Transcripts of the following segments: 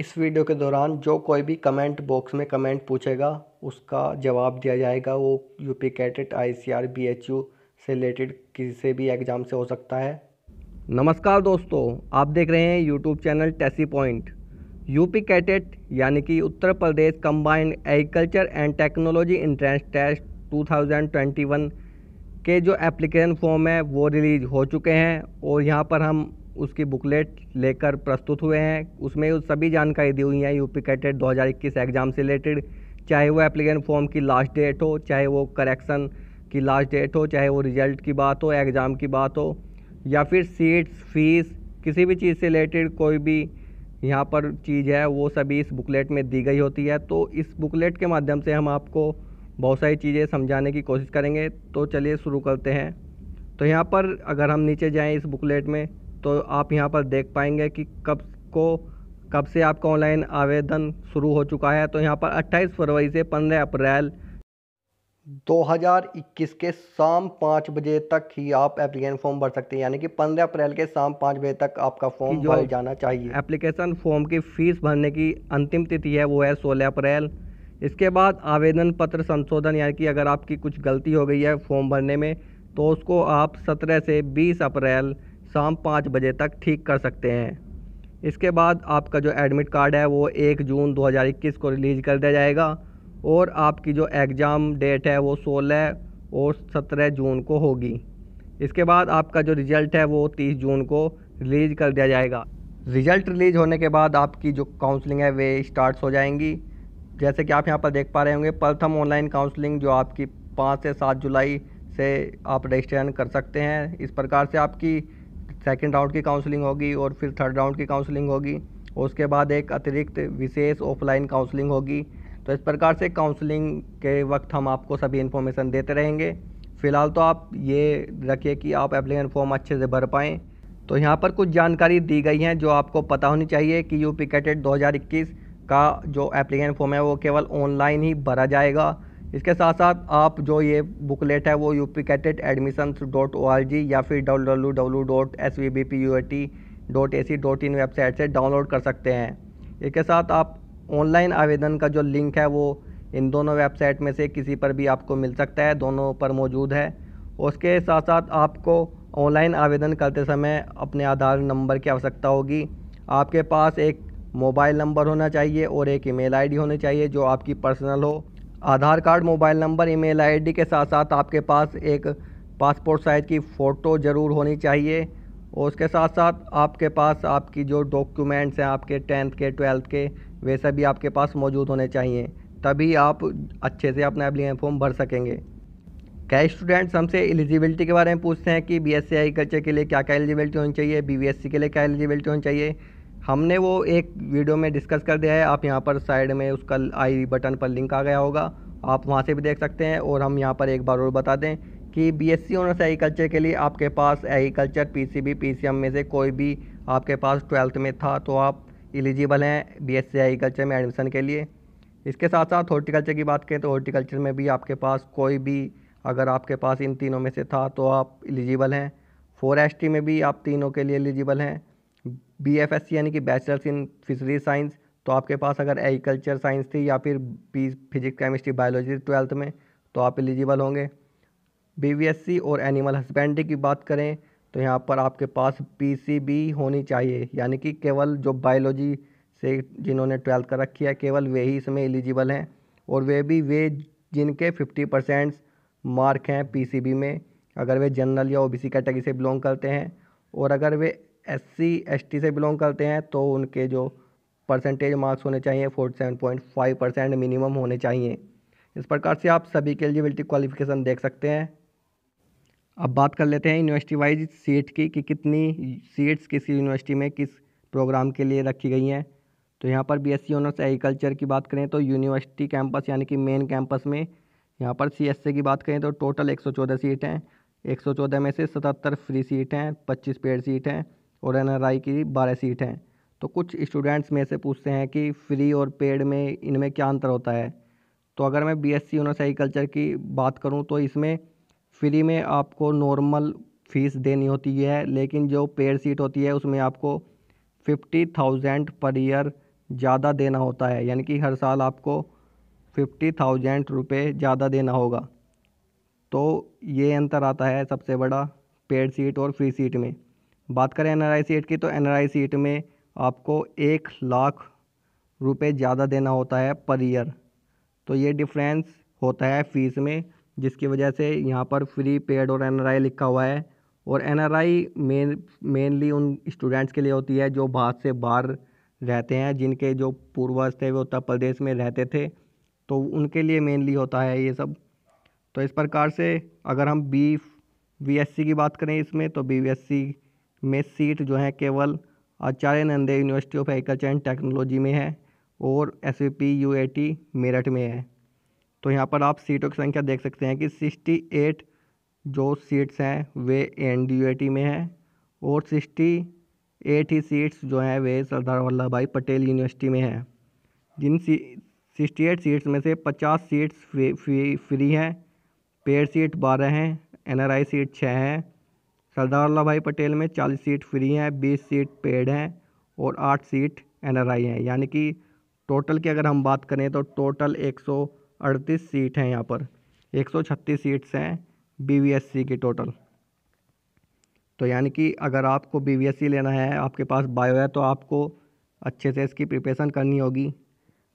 इस वीडियो के दौरान जो कोई भी कमेंट बॉक्स में कमेंट पूछेगा उसका जवाब दिया जाएगा वो यूपी कैडेट आईसीआर बीएचयू से रिलेटेड किसी से भी एग्ज़ाम से हो सकता है नमस्कार दोस्तों आप देख रहे हैं YouTube channel Tessy point UP CATET यानी कि Uttar Pradesh combined agriculture and technology entrance test two के जो एप्लीकेशन फॉर्म है वो रिलीज़ हो चुके हैं और यहाँ पर हम उसकी बुकलेट लेकर प्रस्तुत हुए हैं उसमें उस सभी जानकारी दी हुई है यूपी कैटेट दो एग्ज़ाम से रिलेटेड चाहे वो एप्लीकेशन फॉर्म की लास्ट डेट हो चाहे वो करेक्शन की लास्ट डेट हो चाहे वो रिज़ल्ट की बात हो एग्ज़ाम की बात हो या फिर सीट्स फीस किसी भी चीज़ से रिलेटेड कोई भी यहाँ पर चीज़ है वो सभी इस बुकलेट में दी गई होती है तो इस बुकलेट के माध्यम से हम आपको बहुत सारी चीज़ें समझाने की कोशिश करेंगे तो चलिए शुरू करते हैं तो यहाँ पर अगर हम नीचे जाएं इस बुकलेट में तो आप यहाँ पर देख पाएंगे कि कब को कब से आपका ऑनलाइन आवेदन शुरू हो चुका है तो यहाँ पर 28 फरवरी से 15 अप्रैल 2021 के शाम पाँच बजे तक ही आप एप्लीकेशन फॉर्म भर सकते हैं यानी कि 15 अप्रैल के शाम पाँच बजे तक आपका फॉर्म भर जाना चाहिए एप्लीकेशन फॉर्म की फ़ीस भरने की अंतिम तिथि है वो है 16 अप्रैल इसके बाद आवेदन पत्र संशोधन यानी कि अगर आपकी कुछ गलती हो गई है फॉर्म भरने में तो उसको आप सत्रह से बीस अप्रैल शाम पाँच बजे तक ठीक कर सकते हैं इसके बाद आपका जो एडमिट कार्ड है वो एक जून 2021 को रिलीज़ कर दिया जाएगा और आपकी जो एग्ज़ाम डेट है वो सोलह और सत्रह जून को होगी इसके बाद आपका जो रिज़ल्ट है वो तीस जून को रिलीज़ कर दिया जाएगा रिज़ल्ट रिलीज़ होने के बाद आपकी जो काउंसलिंग है वे स्टार्ट हो जाएंगी जैसे कि आप यहाँ पर देख पा रहे होंगे प्रथम ऑनलाइन काउंसलिंग जो आपकी पाँच से सात जुलाई से आप रजिस्ट्रेशन कर सकते हैं इस प्रकार से आपकी सेकेंड राउंड की काउंसलिंग होगी और फिर थर्ड राउंड की काउंसलिंग होगी उसके बाद एक अतिरिक्त विशेष ऑफलाइन काउंसलिंग होगी तो इस प्रकार से काउंसलिंग के वक्त हम आपको सभी इन्फॉर्मेशन देते रहेंगे फ़िलहाल तो आप ये रखिए कि आप एप्लीकेशन फॉर्म अच्छे से भर पाएँ तो यहाँ पर कुछ जानकारी दी गई हैं जो आपको पता होनी चाहिए कि यू पी कैटेड का जो एप्लीकेशन फॉर्म है वो केवल ऑनलाइन ही भरा जाएगा इसके साथ साथ आप जो ये बुकलेट है वो U P CATET admission dot O R G या फिर W W dot S V B P U A T dot A C dot in website से डाउनलोड कर सकते हैं इसके साथ आप ऑनलाइन आवेदन का जो लिंक है वो इन दोनों वेबसाइट में से किसी पर भी आपको मिल सकता है दोनों पर मौजूद है उसके साथ साथ आपको ऑनलाइन आवेदन करते समय अपने आधार नंबर की आवश्यकता होगी आपके पास एक मोबाइल नंबर होना चाहिए और एक ईमेल आईडी होनी चाहिए जो आपकी पर्सनल हो Aadhaar card mobile number email ID के साथ साथ आपके पास एक पासपोर्ट साइज़ की फ़ोटो ज़रूर होनी चाहिए और उसके साथ साथ आपके पास आपकी जो डॉक्यूमेंट्स हैं आपके टेंथ के ट्वेल्थ के वे सभी आपके पास मौजूद होने चाहिए तभी आप अच्छे से अपना एप्लीकेशन फॉर्म भर सकेंगे कई स्टूडेंट्स हमसे एलिजिबिलिटी के बारे में पूछते हैं कि बी एस सी एग्रीकल्चर के लिए क्या क्या एलिजिबिलिटी होनी चाहिए बी के लिए क्या एलिजिबिलिटी होनी चाहिए हमने वो एक वीडियो में डिस्कस कर दिया है आप यहाँ पर साइड में उसका आई बटन पर लिंक आ गया होगा आप वहाँ से भी देख सकते हैं और हम यहाँ पर एक बार और बता दें कि बीएससी ऑनर्स एग्रीकल्चर के लिए आपके पास एग्रीकल्चर पीसीबी पीसीएम में से कोई भी आपके पास ट्वेल्थ में था तो आप एलिजिबल हैं बीएससी एग्रीकल्चर में एडमिशन के लिए इसके साथ साथ हॉर्टिकल्चर की बात करें तो हॉर्टिकल्चर में भी आपके पास कोई भी अगर आपके पास इन तीनों में से था तो आप एलिजिबल हैं फोर एस में भी आप तीनों के लिए एलिजिबल हैं बीएफएससी यानी कि बैचलर्स इन फिशरीज साइंस तो आपके पास अगर एग्रीकल्चर साइंस थी या फिर B physics chemistry biology twelfth में तो आप एलिजिबल होंगे बीवीएससी और एनिमल हस्बेंड्री की बात करें तो यहाँ पर आपके पास पीसीबी होनी चाहिए यानी कि केवल जो बायोलॉजी से जिन्होंने ट्वेल्थ कर रखी है केवल वे ही इसमें एलिजिबल हैं और वे भी वे जिनके फिफ्टी परसेंट मार्क हैं पीसीबी में अगर वे जनरल या ओबीसी कैटेगरी से बिलोंग करते हैं और अगर वे एस सी से बिलोंग करते हैं तो उनके जो परसेंटेज मार्क्स होने चाहिए forty seven point five percent minimum होने चाहिए इस प्रकार से आप सभी के एलिजिबिलिटी क्वालिफिकेशन देख सकते हैं अब बात कर लेते हैं यूनिवर्सिटी वाइज सीट की कि कितनी सीट्स किसी यूनिवर्सिटी में किस प्रोग्राम के लिए रखी गई हैं तो यहाँ पर B S C honours agriculture की बात करें तो यूनिवर्सिटी कैंपस यानी कि मेन कैंपस में यहाँ पर सी एस सी की बात करें तो टोटल एक सौ चौदह सीट हैं एक सौ चौदह में से सतहत्तर फ्री सीट हैं पच्चीस पेड सीट हैं और एन की बारह सीट हैं तो कुछ स्टूडेंट्स में से पूछते हैं कि फ्री और पेड में इनमें क्या अंतर होता है तो अगर मैं B S C honours agriculture की बात करूं तो इसमें फ्री में आपको नॉर्मल फ़ीस देनी होती है लेकिन जो पेड सीट होती है उसमें आपको फिफ्टी थाउजेंड पर ईयर ज़्यादा देना होता है यानी कि हर साल आपको फिफ्टी थाउजेंड रुपये ज़्यादा देना होगा तो ये अंतर आता है सबसे बड़ा पेड सीट और फ्री सीट में बात करें एन आर की तो एन आर में आपको एक लाख रुपए ज़्यादा देना होता है पर ईयर तो ये डिफरेंस होता है फ़ीस में जिसकी वजह से यहाँ पर फ्री पेड और एन लिखा हुआ है और N R I main mainly उन स्टूडेंट्स के लिए होती है जो बाहर से बाहर रहते हैं जिनके जो पूर्वज थे वो उत्तर प्रदेश में रहते थे तो उनके लिए मेनली होता है ये सब तो इस प्रकार से अगर हम बी वी एस सी की बात करें इसमें तो बी वी एस सी में सीट जो है केवल Acharya Nande university of agriculture and technology में है और S V P U A T Meerut में है तो यहाँ पर आप सीटों की संख्या देख सकते हैं कि सिक्सटी एट जो सीट्स हैं वे N D U A T में हैं और सिक्सटी एट ही सीट्स जो हैं वे सरदार वल्लभ भाई पटेल यूनिवर्सिटी में हैं जिन सिक्सटी एट सीट्स में से पचास सीट्स फ्री फ्री, फ्री हैं पेड सीट बारह हैं एन आर आई सीट छः हैं सरदार वल्लभ भाई पटेल में चालीस सीट फ्री हैं बीस सीट पेड हैं और आठ सीट एन हैं यानी कि टोटल की अगर हम बात करें तो टोटल 138 सीट हैं यहाँ पर 136 सीट्स हैं बीवीएससी की टोटल तो यानी कि अगर आपको बीवीएससी लेना है आपके पास बायो है तो आपको अच्छे से इसकी प्रिपरेशन करनी होगी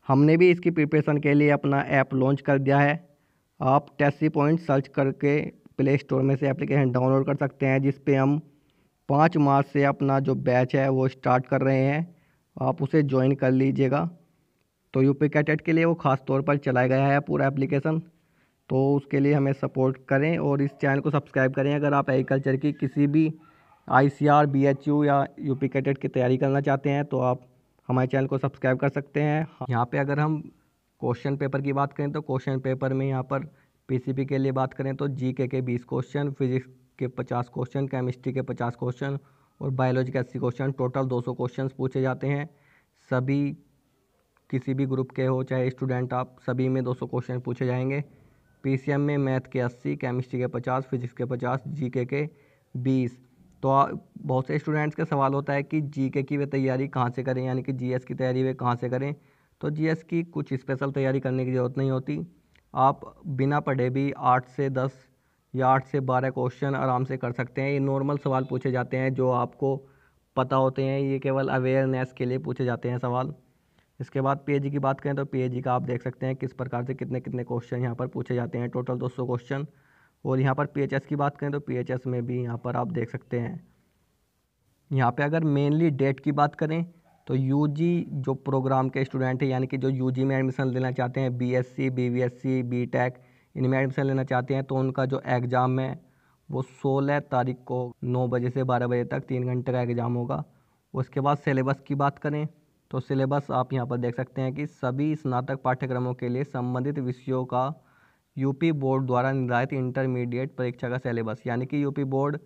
हमने भी इसकी प्रिपरेशन के लिए अपना ऐप लॉन्च कर दिया है आप टेस्टी पॉइंट सर्च करके प्ले स्टोर में से एप्लीकेशन डाउनलोड कर सकते हैं जिस पे हम पाँच मार्च से अपना जो बैच है वो स्टार्ट कर रहे हैं आप उसे ज्वाइन कर लीजिएगा तो यूपी कैटेट के लिए वो ख़ास तौर पर चलाया गया है पूरा एप्लीकेशन तो उसके लिए हमें सपोर्ट करें और इस चैनल को सब्सक्राइब करें अगर आप एग्रीकल्चर की किसी भी I C R B H U या यूपी कैटेट की तैयारी करना चाहते हैं तो आप हमारे चैनल को सब्सक्राइब कर सकते हैं यहाँ पे अगर हम क्वेश्चन पेपर की बात करें तो क्वेश्चन पेपर में यहाँ पर पीसीबी के लिए बात करें तो जीके के बीस क्वेश्चन फिजिक्स के पचास क्वेश्चन केमिस्ट्री के पचास क्वेश्चन और बायोलॉजी के अस्सी क्वेश्चन टोटल दो सौ क्वेश्चन पूछे जाते हैं सभी किसी भी ग्रुप के हो चाहे स्टूडेंट आप सभी में दो सौ क्वेश्चन पूछे जाएंगे पी में मैथ के अस्सी केमिस्ट्री के पचास फिजिक्स के पचास जी के बीस तो बहुत से स्टूडेंट्स का सवाल होता है कि जीके की वे तैयारी कहाँ से करें यानी कि जीएस की तैयारी वे कहाँ से करें तो जीएस की कुछ स्पेशल तैयारी करने की ज़रूरत नहीं होती आप बिना पढ़े भी आठ से दस या आठ से बारह क्वेश्चन आराम से कर सकते हैं ये नॉर्मल सवाल पूछे जाते हैं जो आपको पता होते हैं ये केवल अवेयरनेस के लिए पूछे जाते हैं सवाल इसके बाद पी की बात करें तो पी का आप देख सकते हैं किस प्रकार से कितने कितने क्वेश्चन यहाँ पर पूछे जाते हैं टोटल दो क्वेश्चन और यहाँ पर पी की बात करें तो पी में भी यहाँ पर आप देख सकते हैं यहाँ पे अगर मेनली डेट की बात करें तो यूजी जो प्रोग्राम के स्टूडेंट हैं यानी कि जो यूजी में एडमिशन लेना चाहते हैं बीएससी बीवीएससी बीटेक इनमें एडमिशन लेना चाहते हैं तो उनका जो एग्ज़ाम है वो सोलह तारीख को नौ बजे से बारह बजे तक तीन घंटे का एग्ज़ाम होगा उसके बाद सिलेबस की बात करें तो सिलेबस आप यहाँ पर देख सकते हैं कि सभी स्नातक पाठ्यक्रमों के लिए संबंधित विषयों का यूपी बोर्ड द्वारा निर्धारित इंटरमीडिएट परीक्षा का सिलेबस यानी कि यूपी बोर्ड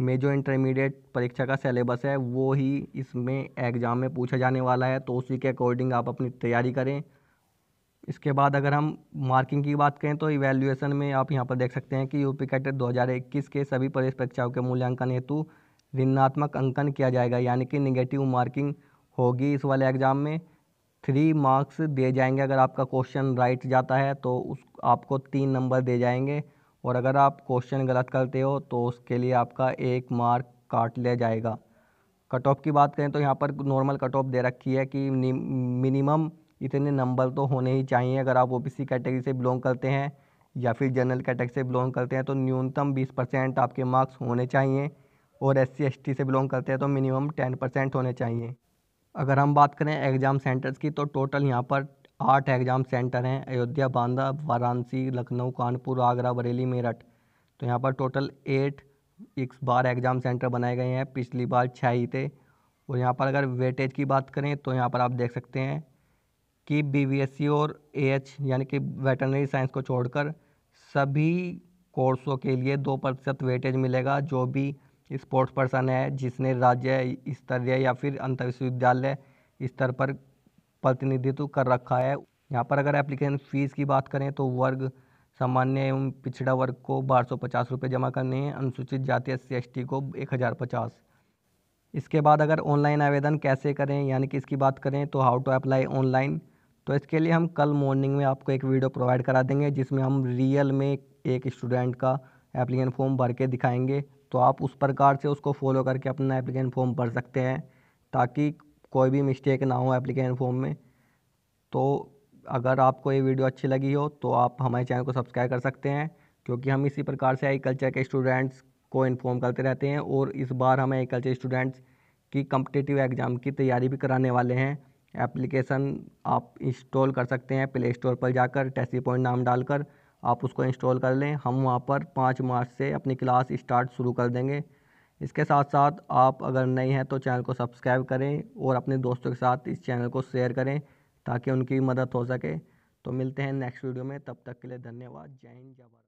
में जो इंटरमीडिएट परीक्षा का सिलेबस है वो ही इसमें एग्ज़ाम में पूछा जाने वाला है तो उसी के अकॉर्डिंग आप अपनी तैयारी करें इसके बाद अगर हम मार्किंग की बात करें तो इवेल्यूएसन में आप यहाँ पर देख सकते हैं कि यूपी कैटेट दो के सभी प्रवेश परीक्षाओं के मूल्यांकन हेतु ऋणात्मक अंकन किया जाएगा यानी कि निगेटिव मार्किंग होगी इस वाले एग्ज़ाम में थ्री मार्क्स दिए जाएंगे अगर आपका क्वेश्चन राइट जाता है तो उस आपको तीन नंबर दे जाएंगे और अगर आप क्वेश्चन गलत करते हो तो उसके लिए आपका एक मार्क काट लिया जाएगा कट ऑफ की बात करें तो यहाँ पर नॉर्मल कट ऑफ दे रखी है कि मिनिमम इतने नंबर तो होने ही चाहिए अगर आप ओ कैटेगरी से बिलोंग करते हैं या फिर जनरल कैटेगरी से बिलोंग करते हैं तो न्यूनतम बीस परसेंट आपके मार्क्स होने चाहिए और एस सी से बिलोंग करते हैं तो मिनिमम टेन परसेंट होने चाहिए अगर हम बात करें एग्ज़ाम सेंटर्स की तो टोटल यहाँ पर आठ एग्ज़ाम सेंटर हैं अयोध्या बांदा वाराणसी लखनऊ कानपुर आगरा बरेली मेरठ तो यहाँ पर टोटल एट एक बार एग्ज़ाम सेंटर बनाए गए हैं पिछली बार छः ही थे और यहाँ पर अगर वेटेज की बात करें तो यहाँ पर आप देख सकते हैं कि बी e और एच यानी कि वेटनरी साइंस को छोड़कर सभी कोर्सों के लिए दो प्रतिशत वेटेज मिलेगा जो भी स्पोर्ट्स पर्सन है जिसने राज्य स्तरीय या फिर अंतर विश्वविद्यालय स्तर पर प्रतिनिधित्व कर रखा है यहाँ पर अगर एप्लीकेशन फ़ीस की बात करें तो वर्ग सामान्य एवं पिछड़ा वर्ग को बारह सौ पचास रुपये जमा करने हैं अनुसूचित जाति एस सी को एक हज़ार पचास इसके बाद अगर ऑनलाइन आवेदन कैसे करें यानी कि इसकी बात करें तो हाउ टू अप्लाई ऑनलाइन तो इसके लिए हम कल मॉर्निंग में आपको एक वीडियो प्रोवाइड करा देंगे जिसमें हम रियल में एक स्टूडेंट का एप्लीकेशन फॉर्म भर के दिखाएंगे तो आप उस प्रकार से उसको फॉलो करके अपना एप्लीकेशन फॉर्म भर सकते हैं ताकि कोई भी मिस्टेक ना हो एप्लीकेशन फॉर्म में तो अगर आपको ये वीडियो अच्छी लगी हो तो आप हमारे चैनल को सब्सक्राइब कर सकते हैं क्योंकि हम इसी प्रकार से एग्रीकल्चर के स्टूडेंट्स को इन्फॉर्म करते रहते हैं और इस बार हम एग्रीकल्चर स्टूडेंट्स की कम्पटिटिव एग्ज़ाम की तैयारी भी कराने वाले हैं एप्लीकेशन आप इंस्टॉल कर सकते हैं प्ले स्टोर पर जाकर टेस्टी पॉइंट नाम डालकर आप उसको इंस्टॉल कर लें हम वहाँ पर पाँच मार्च से अपनी क्लास स्टार्ट शुरू कर देंगे इसके साथ साथ आप अगर नए हैं तो चैनल को सब्सक्राइब करें और अपने दोस्तों के साथ इस चैनल को शेयर करें ताकि उनकी मदद हो सके तो मिलते हैं नेक्स्ट वीडियो में तब तक के लिए धन्यवाद जय हिंद जय भारत